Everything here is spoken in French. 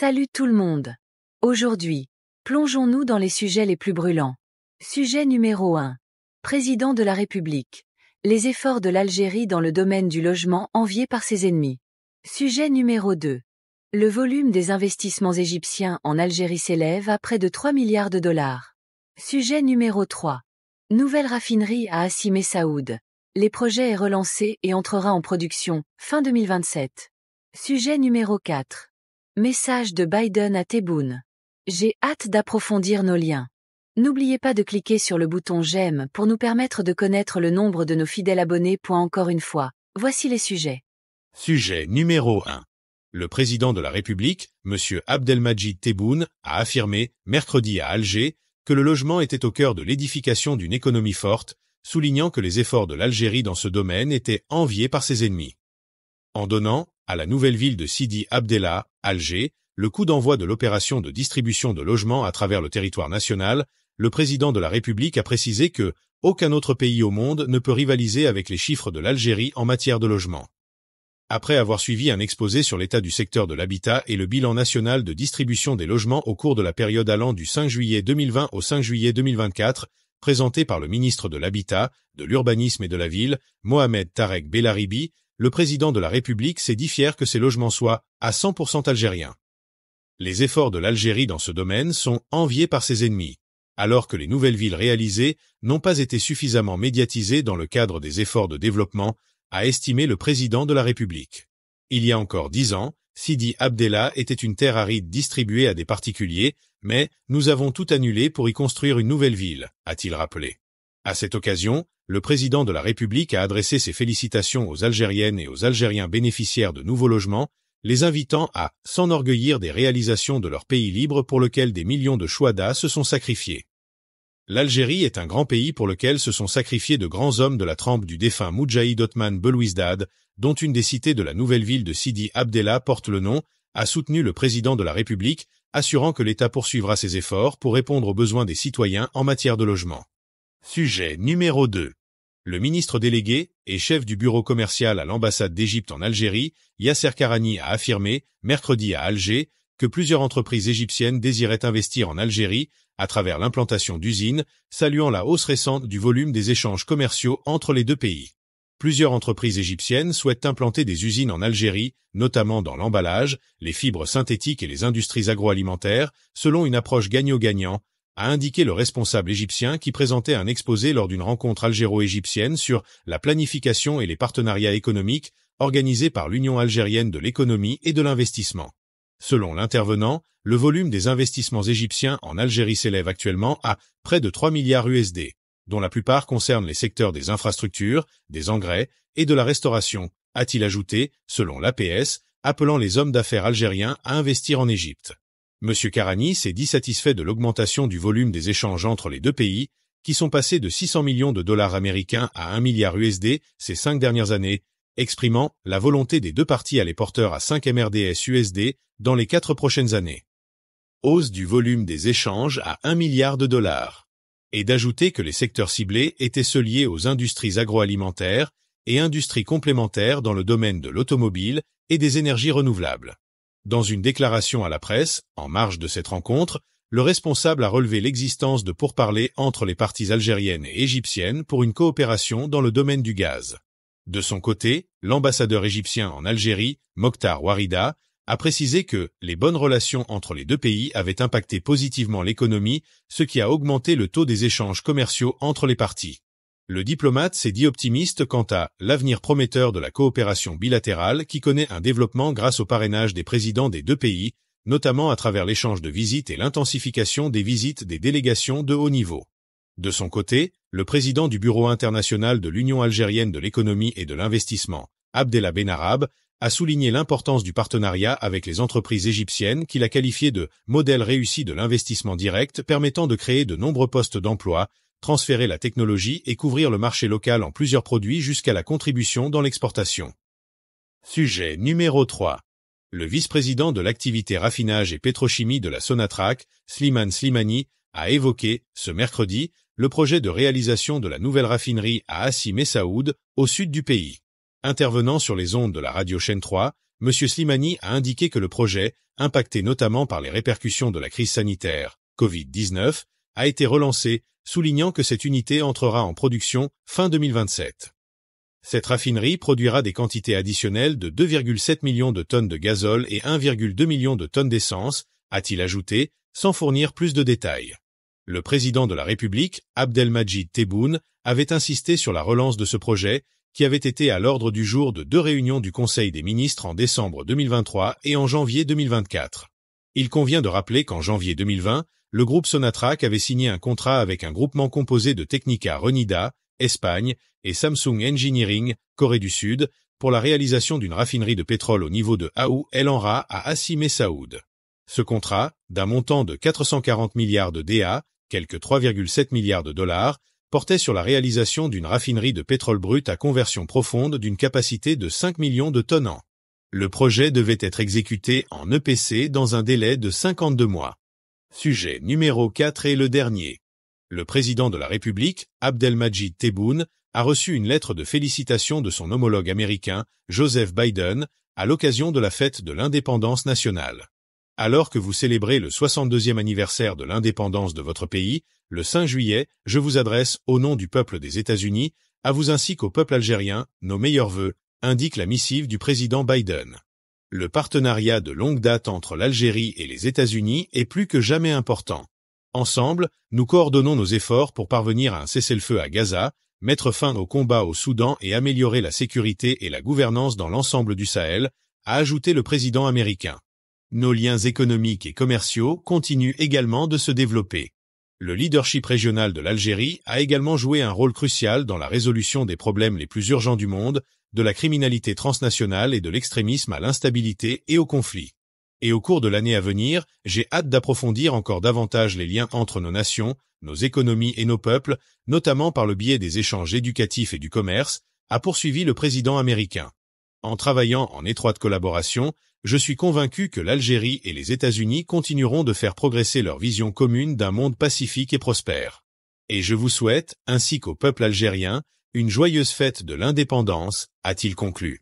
Salut tout le monde. Aujourd'hui, plongeons-nous dans les sujets les plus brûlants. Sujet numéro 1. Président de la République. Les efforts de l'Algérie dans le domaine du logement envié par ses ennemis. Sujet numéro 2. Le volume des investissements égyptiens en Algérie s'élève à près de 3 milliards de dollars. Sujet numéro 3. Nouvelle raffinerie à assimé Saoud. Les projets est relancé et entrera en production fin 2027. Sujet numéro 4. Message de Biden à Tebboune. J'ai hâte d'approfondir nos liens. N'oubliez pas de cliquer sur le bouton j'aime pour nous permettre de connaître le nombre de nos fidèles abonnés. encore une fois, voici les sujets. Sujet numéro 1. Le président de la République, M. Abdelmajid Tebboune, a affirmé, mercredi à Alger, que le logement était au cœur de l'édification d'une économie forte, soulignant que les efforts de l'Algérie dans ce domaine étaient enviés par ses ennemis en donnant, à la nouvelle ville de Sidi Abdellah, Alger, le coup d'envoi de l'opération de distribution de logements à travers le territoire national, le président de la République a précisé que aucun autre pays au monde ne peut rivaliser avec les chiffres de l'Algérie en matière de logement. Après avoir suivi un exposé sur l'état du secteur de l'habitat et le bilan national de distribution des logements au cours de la période allant du 5 juillet 2020 au 5 juillet 2024, présenté par le ministre de l'Habitat, de l'Urbanisme et de la Ville, Mohamed Tarek Bellaribi, le président de la République s'est dit fier que ses logements soient à 100% algériens. Les efforts de l'Algérie dans ce domaine sont enviés par ses ennemis, alors que les nouvelles villes réalisées n'ont pas été suffisamment médiatisées dans le cadre des efforts de développement, a estimé le président de la République. Il y a encore dix ans, Sidi Abdella était une terre aride distribuée à des particuliers, mais nous avons tout annulé pour y construire une nouvelle ville, a-t-il rappelé. À cette occasion, le président de la République a adressé ses félicitations aux Algériennes et aux Algériens bénéficiaires de nouveaux logements, les invitant à s'enorgueillir des réalisations de leur pays libre pour lequel des millions de Chouada se sont sacrifiés. L'Algérie est un grand pays pour lequel se sont sacrifiés de grands hommes de la trempe du défunt Moudjahid Otman Belouizdad, dont une des cités de la nouvelle ville de Sidi Abdella porte le nom, a soutenu le président de la République, assurant que l'État poursuivra ses efforts pour répondre aux besoins des citoyens en matière de logement. Sujet numéro 2. Le ministre délégué et chef du bureau commercial à l'ambassade d'Égypte en Algérie, Yasser Karani, a affirmé, mercredi à Alger, que plusieurs entreprises égyptiennes désiraient investir en Algérie à travers l'implantation d'usines, saluant la hausse récente du volume des échanges commerciaux entre les deux pays. Plusieurs entreprises égyptiennes souhaitent implanter des usines en Algérie, notamment dans l'emballage, les fibres synthétiques et les industries agroalimentaires, selon une approche gagnant-gagnant, a indiqué le responsable égyptien qui présentait un exposé lors d'une rencontre algéro-égyptienne sur la planification et les partenariats économiques organisés par l'Union algérienne de l'économie et de l'investissement. Selon l'intervenant, le volume des investissements égyptiens en Algérie s'élève actuellement à près de 3 milliards USD, dont la plupart concernent les secteurs des infrastructures, des engrais et de la restauration, a-t-il ajouté, selon l'APS, appelant les hommes d'affaires algériens à investir en Égypte. M. Karani s'est dissatisfait de l'augmentation du volume des échanges entre les deux pays, qui sont passés de 600 millions de dollars américains à 1 milliard USD ces cinq dernières années, exprimant la volonté des deux parties à les porteurs à 5 MRDS USD dans les quatre prochaines années. Hausse du volume des échanges à 1 milliard de dollars. Et d'ajouter que les secteurs ciblés étaient ceux liés aux industries agroalimentaires et industries complémentaires dans le domaine de l'automobile et des énergies renouvelables. Dans une déclaration à la presse, en marge de cette rencontre, le responsable a relevé l'existence de pourparlers entre les parties algériennes et égyptiennes pour une coopération dans le domaine du gaz. De son côté, l'ambassadeur égyptien en Algérie, Mokhtar Warida, a précisé que les bonnes relations entre les deux pays avaient impacté positivement l'économie, ce qui a augmenté le taux des échanges commerciaux entre les parties le diplomate s'est dit optimiste quant à l'avenir prometteur de la coopération bilatérale qui connaît un développement grâce au parrainage des présidents des deux pays, notamment à travers l'échange de visites et l'intensification des visites des délégations de haut niveau. De son côté, le président du Bureau international de l'Union algérienne de l'économie et de l'investissement, Abdellah ben Arab, a souligné l'importance du partenariat avec les entreprises égyptiennes qu'il a qualifié de « modèle réussi de l'investissement direct permettant de créer de nombreux postes d'emploi transférer la technologie et couvrir le marché local en plusieurs produits jusqu'à la contribution dans l'exportation. Sujet numéro 3. Le vice-président de l'activité raffinage et pétrochimie de la Sonatrach, Slimane Slimani, a évoqué, ce mercredi, le projet de réalisation de la nouvelle raffinerie à Assim et au sud du pays. Intervenant sur les ondes de la radio chaîne 3, M. Slimani a indiqué que le projet, impacté notamment par les répercussions de la crise sanitaire, Covid-19, a été relancé, soulignant que cette unité entrera en production fin 2027. Cette raffinerie produira des quantités additionnelles de 2,7 millions de tonnes de gazole et 1,2 million de tonnes d'essence, a-t-il ajouté, sans fournir plus de détails. Le président de la République, Abdelmajid Tebboune, avait insisté sur la relance de ce projet, qui avait été à l'ordre du jour de deux réunions du Conseil des ministres en décembre 2023 et en janvier 2024. Il convient de rappeler qu'en janvier 2020, le groupe Sonatrach avait signé un contrat avec un groupement composé de Technica Renida, Espagne, et Samsung Engineering, Corée du Sud, pour la réalisation d'une raffinerie de pétrole au niveau de Aou El Anra à Assimé Saoud. Ce contrat, d'un montant de 440 milliards de DA, quelques 3,7 milliards de dollars, portait sur la réalisation d'une raffinerie de pétrole brut à conversion profonde d'une capacité de 5 millions de tonnes Le projet devait être exécuté en EPC dans un délai de 52 mois. Sujet numéro 4 et le dernier. Le président de la République, Abdelmajid Tebboune, a reçu une lettre de félicitations de son homologue américain, Joseph Biden, à l'occasion de la fête de l'indépendance nationale. Alors que vous célébrez le 62e anniversaire de l'indépendance de votre pays, le 5 juillet, je vous adresse, au nom du peuple des États-Unis, à vous ainsi qu'au peuple algérien, nos meilleurs voeux », indique la missive du président Biden le partenariat de longue date entre l'Algérie et les États-Unis est plus que jamais important. Ensemble, nous coordonnons nos efforts pour parvenir à un cessez-le-feu à Gaza, mettre fin aux combats au Soudan et améliorer la sécurité et la gouvernance dans l'ensemble du Sahel, a ajouté le président américain. Nos liens économiques et commerciaux continuent également de se développer. Le leadership régional de l'Algérie a également joué un rôle crucial dans la résolution des problèmes les plus urgents du monde, de la criminalité transnationale et de l'extrémisme à l'instabilité et au conflit. Et au cours de l'année à venir, j'ai hâte d'approfondir encore davantage les liens entre nos nations, nos économies et nos peuples, notamment par le biais des échanges éducatifs et du commerce, a poursuivi le président américain. En travaillant en étroite collaboration, je suis convaincu que l'Algérie et les États-Unis continueront de faire progresser leur vision commune d'un monde pacifique et prospère. Et je vous souhaite, ainsi qu'au peuple algérien, une joyeuse fête de l'indépendance, a-t-il conclu.